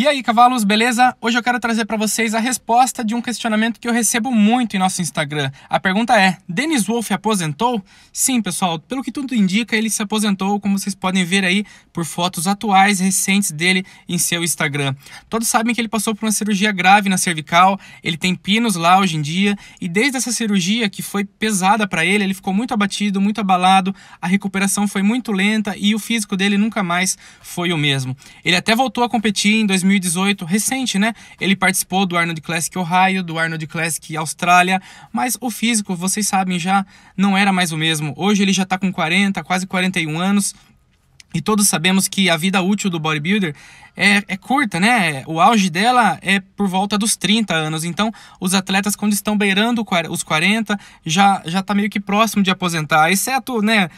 E aí, cavalos, beleza? Hoje eu quero trazer para vocês a resposta de um questionamento que eu recebo muito em nosso Instagram. A pergunta é: Denis Wolff aposentou? Sim, pessoal, pelo que tudo indica, ele se aposentou, como vocês podem ver aí por fotos atuais recentes dele em seu Instagram. Todos sabem que ele passou por uma cirurgia grave na cervical, ele tem pinos lá hoje em dia, e desde essa cirurgia que foi pesada para ele, ele ficou muito abatido, muito abalado, a recuperação foi muito lenta e o físico dele nunca mais foi o mesmo. Ele até voltou a competir em 2000 2018, recente, né? Ele participou do Arnold Classic Ohio, do Arnold Classic Austrália, mas o físico, vocês sabem, já não era mais o mesmo. Hoje ele já está com 40, quase 41 anos. E todos sabemos que a vida útil do bodybuilder é, é, curta, né? O auge dela é por volta dos 30 anos. Então, os atletas, quando estão beirando os 40, já já tá meio que próximo de aposentar, exceto, né?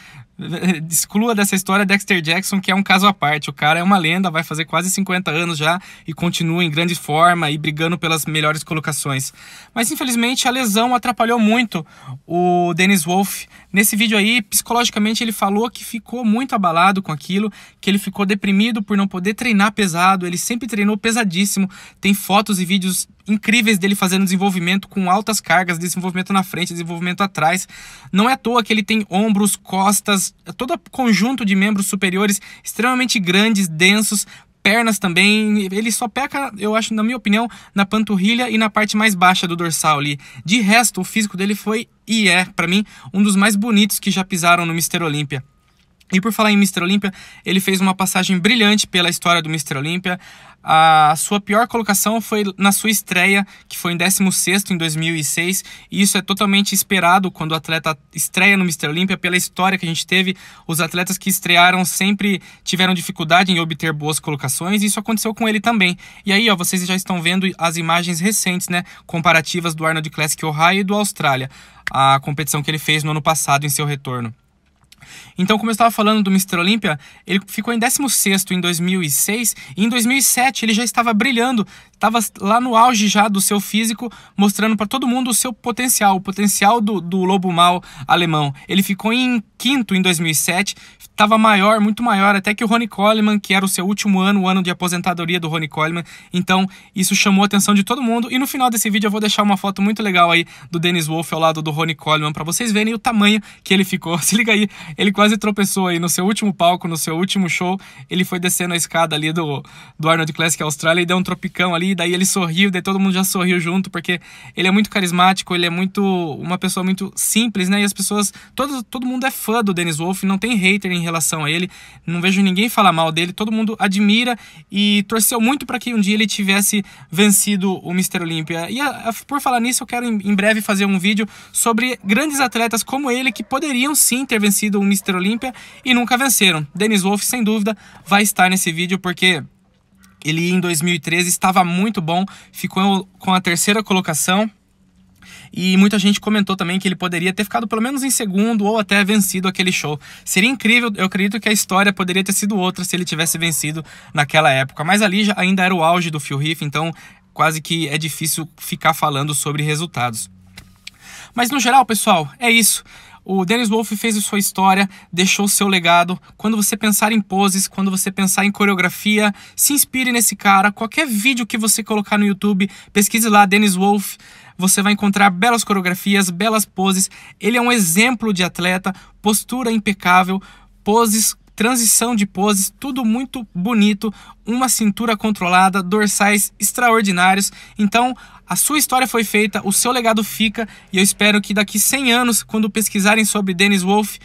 exclua dessa história Dexter Jackson, que é um caso à parte. O cara é uma lenda, vai fazer quase 50 anos já e continua em grande forma e brigando pelas melhores colocações. Mas infelizmente a lesão atrapalhou muito o Dennis Wolf Nesse vídeo aí, psicologicamente ele falou que ficou muito abalado com aquilo, que ele ficou deprimido por não poder treinar pesado, ele sempre treinou pesadíssimo. Tem fotos e vídeos incríveis dele fazendo desenvolvimento com altas cargas, desenvolvimento na frente, desenvolvimento atrás. Não é à toa que ele tem ombros, costas, todo conjunto de membros superiores extremamente grandes, densos, pernas também, ele só peca, eu acho, na minha opinião, na panturrilha e na parte mais baixa do dorsal ali. De resto, o físico dele foi e é, para mim, um dos mais bonitos que já pisaram no Mister Olímpia. E por falar em Mr. Olímpia, ele fez uma passagem brilhante pela história do Mr. Olímpia. A sua pior colocação foi na sua estreia, que foi em 16 em 2006, e isso é totalmente esperado quando o atleta estreia no Mr. Olímpia, pela história que a gente teve, os atletas que estrearam sempre tiveram dificuldade em obter boas colocações, e isso aconteceu com ele também. E aí, ó, vocês já estão vendo as imagens recentes, né, comparativas do Arnold Classic Ohio e do Austrália, a competição que ele fez no ano passado em seu retorno. Então, como eu estava falando do Mr. Olímpia, ele ficou em 16 em 2006 e em 2007 ele já estava brilhando, estava lá no auge já do seu físico, mostrando para todo mundo o seu potencial, o potencial do, do lobo mau alemão. Ele ficou em quinto em 2007, estava maior, muito maior, até que o Ronnie Coleman, que era o seu último ano, o ano de aposentadoria do Ronnie Coleman. Então, isso chamou a atenção de todo mundo. E no final desse vídeo eu vou deixar uma foto muito legal aí do Dennis Wolf ao lado do Ronnie Coleman para vocês verem o tamanho que ele ficou. Se liga aí, ele quase tropeçou aí no seu último palco, no seu último show. Ele foi descendo a escada ali do, do Arnold Classic Austrália e deu um tropicão ali, daí ele sorriu, daí todo mundo já sorriu junto, porque ele é muito carismático, ele é muito uma pessoa muito simples, né? E as pessoas, todo, todo mundo é fã fã do Dennis Wolf, não tem hater em relação a ele, não vejo ninguém falar mal dele, todo mundo admira e torceu muito para que um dia ele tivesse vencido o Mr. Olímpia. E a, ah, a, ah, por falar nisso, eu quero em, em, breve fazer um vídeo sobre grandes atletas como ele que poderiam sim ter vencido o Mr. Olímpia e nunca venceram. Dennis Wolf, sem dúvida, vai estar nesse vídeo porque ele em 2013 estava muito bom, ficou com a terceira colocação. E muita gente comentou também que ele poderia ter ficado pelo menos em segundo ou até vencido aquele show. Seria incrível, eu acredito que a história poderia ter sido outra se ele tivesse vencido naquela época. Mas ali já, ainda era o auge do Phil Heath, então quase que é difícil ficar falando sobre resultados. Mas no geral, pessoal, é isso. O Dennis Wolf fez a sua história, deixou seu legado. Quando você pensar em poses, quando você pensar em coreografia, se inspire nesse cara. Qualquer vídeo que você colocar no YouTube, pesquise lá Dennis Wolf você vai encontrar belas coreografias, belas poses. Ele é um exemplo de atleta, postura impecável, poses transição de poses, tudo muito bonito, uma cintura controlada, dorsais extraordinários. Então, a sua história foi feita, o seu legado fica e eu espero que daqui 100 anos, quando pesquisarem sobre Dennis Wolf,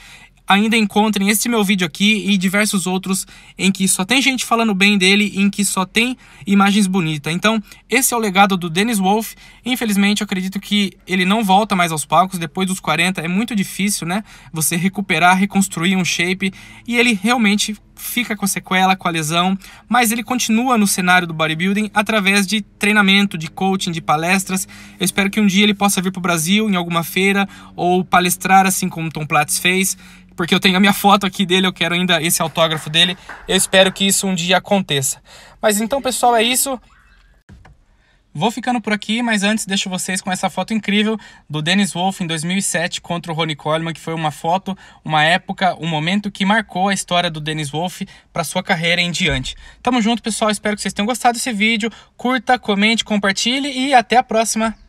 ainda encontrem esse meu vídeo aqui e diversos outros em que só tem gente falando bem dele e em que só tem imagens bonitas. Então, esse é o legado do Dennis Wolf. Infelizmente, eu acredito que ele não volta mais aos palcos depois dos 40, é muito difícil, né? Você recuperar, reconstruir um shape e ele realmente fica com a sequela, com a lesão, mas ele continua no cenário do bodybuilding através de treinamento, de coaching, de palestras. Eu espero que um dia ele possa vir para o Brasil em alguma feira ou palestrar assim como Tom Platz fez porque eu tenho a minha foto aqui dele, eu quero ainda esse autógrafo dele. Eu espero que isso um dia aconteça. Mas então, pessoal, é isso. Vou ficando por aqui, mas antes deixo vocês com essa foto incrível do Dennis Wolf em 2007 contra o Ronnie Coleman, que foi uma foto, uma época, um momento que marcou a história do Dennis Wolf para sua carreira em diante. Tamo junto, pessoal. Espero que vocês tenham gostado desse vídeo. Curta, comente, compartilhe e até a próxima.